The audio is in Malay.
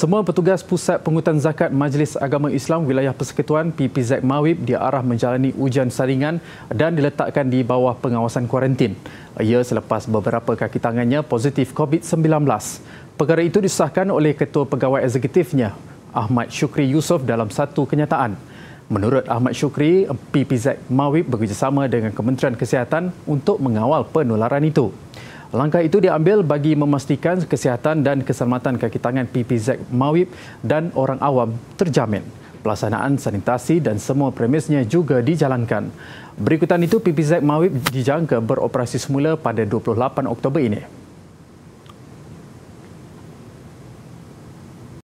Semua petugas Pusat Pengutan Zakat Majlis Agama Islam Wilayah Persekutuan PPZ Mawib diarah menjalani ujian saringan dan diletakkan di bawah pengawasan kuarantin. Ia selepas beberapa kaki tangannya positif COVID-19. Perkara itu disahkan oleh Ketua Pegawai Eksekutifnya Ahmad Shukri Yusof dalam satu kenyataan. Menurut Ahmad Shukri, PPZ Mawib bekerjasama dengan Kementerian Kesihatan untuk mengawal penularan itu. Langkah itu diambil bagi memastikan kesihatan dan keselamatan kaki tangan PPZ Mawib dan orang awam terjamin. Pelaksanaan sanitasi dan semua premisnya juga dijalankan. Berikutan itu PPZ Mawib dijangka beroperasi semula pada 28 Oktober ini.